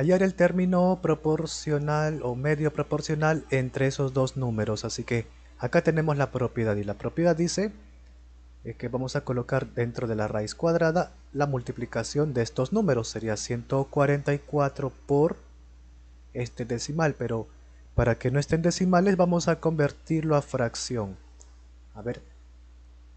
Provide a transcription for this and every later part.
hallar el término proporcional o medio proporcional entre esos dos números. Así que acá tenemos la propiedad y la propiedad dice eh, que vamos a colocar dentro de la raíz cuadrada la multiplicación de estos números. Sería 144 por este decimal, pero para que no estén decimales vamos a convertirlo a fracción. A ver,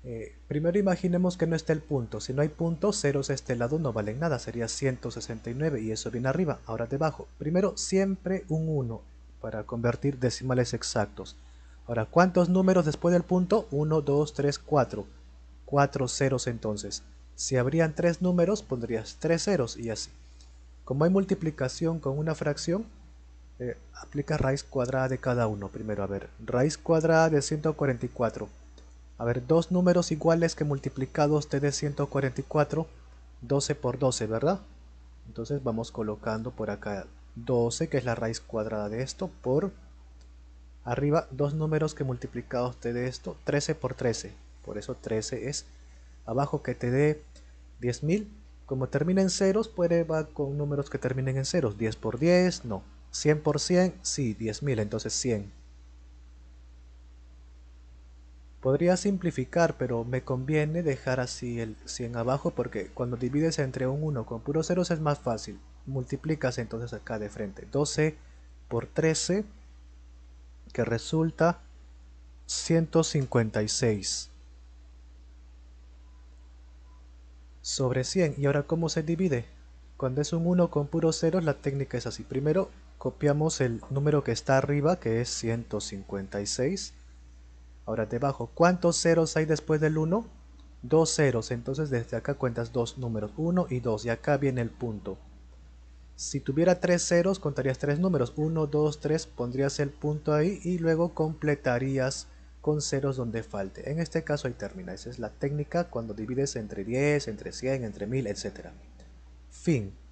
eh, primero imaginemos que no está el punto. Si no hay puntos, ceros a este lado no valen nada. Sería 169 y eso viene arriba, ahora debajo. Primero, siempre un 1 para convertir decimales exactos. Ahora, ¿cuántos números después del punto? 1, 2, 3, 4. 4 ceros entonces. Si habrían 3 números, pondrías 3 ceros y así. Como hay multiplicación con una fracción, eh, aplica raíz cuadrada de cada uno. Primero, a ver, raíz cuadrada de 144 a ver, dos números iguales que multiplicados te dé 144, 12 por 12, ¿verdad? Entonces vamos colocando por acá 12, que es la raíz cuadrada de esto, por arriba dos números que multiplicados te dé esto, 13 por 13. Por eso 13 es abajo que te dé 10.000. Como termina en ceros, puede va con números que terminen en ceros. 10 por 10, no. 100 por 100, sí, 10.000, entonces 100. Podría simplificar, pero me conviene dejar así el 100 abajo porque cuando divides entre un 1 con puros ceros es más fácil. Multiplicas entonces acá de frente 12 por 13 que resulta 156 sobre 100. ¿Y ahora cómo se divide? Cuando es un 1 con puros ceros la técnica es así. Primero copiamos el número que está arriba que es 156 Ahora debajo, ¿cuántos ceros hay después del 1? Dos ceros, entonces desde acá cuentas dos números, 1 y 2, y acá viene el punto. Si tuviera tres ceros, contarías tres números, 1, 2, 3, pondrías el punto ahí y luego completarías con ceros donde falte. En este caso ahí termina, esa es la técnica cuando divides entre 10, entre 100, entre 1000, etc. Fin.